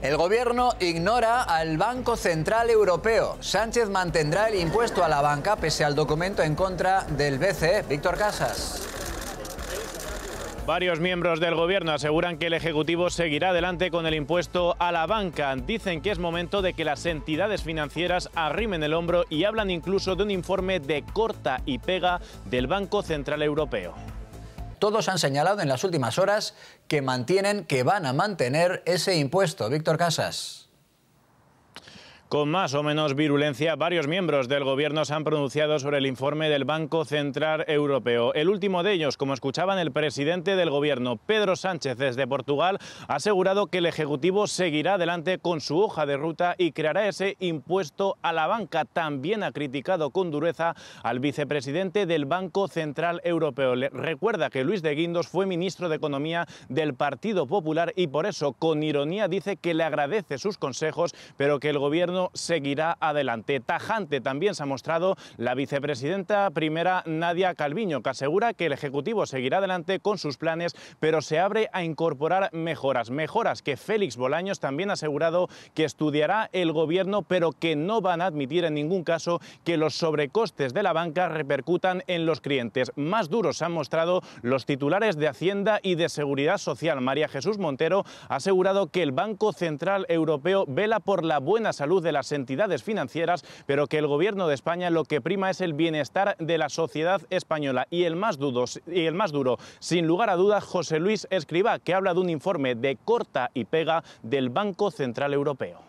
El gobierno ignora al Banco Central Europeo. Sánchez mantendrá el impuesto a la banca pese al documento en contra del BCE. Víctor Casas. Varios miembros del gobierno aseguran que el Ejecutivo seguirá adelante con el impuesto a la banca. Dicen que es momento de que las entidades financieras arrimen el hombro y hablan incluso de un informe de corta y pega del Banco Central Europeo. Todos han señalado en las últimas horas que mantienen, que van a mantener ese impuesto. Víctor Casas. Con más o menos virulencia, varios miembros del Gobierno se han pronunciado sobre el informe del Banco Central Europeo. El último de ellos, como escuchaban el presidente del Gobierno, Pedro Sánchez, desde Portugal, ha asegurado que el Ejecutivo seguirá adelante con su hoja de ruta y creará ese impuesto a la banca. También ha criticado con dureza al vicepresidente del Banco Central Europeo. recuerda que Luis de Guindos fue ministro de Economía del Partido Popular y por eso, con ironía, dice que le agradece sus consejos, pero que el Gobierno seguirá adelante. Tajante también se ha mostrado la vicepresidenta primera Nadia Calviño, que asegura que el Ejecutivo seguirá adelante con sus planes, pero se abre a incorporar mejoras. Mejoras que Félix Bolaños también ha asegurado que estudiará el gobierno, pero que no van a admitir en ningún caso que los sobrecostes de la banca repercutan en los clientes. Más duros se han mostrado los titulares de Hacienda y de Seguridad Social. María Jesús Montero ha asegurado que el Banco Central Europeo vela por la buena salud de de las entidades financieras, pero que el gobierno de España lo que prima es el bienestar de la sociedad española y el más, duro, y el más duro, sin lugar a dudas, José Luis escriba que habla de un informe de corta y pega del Banco Central Europeo.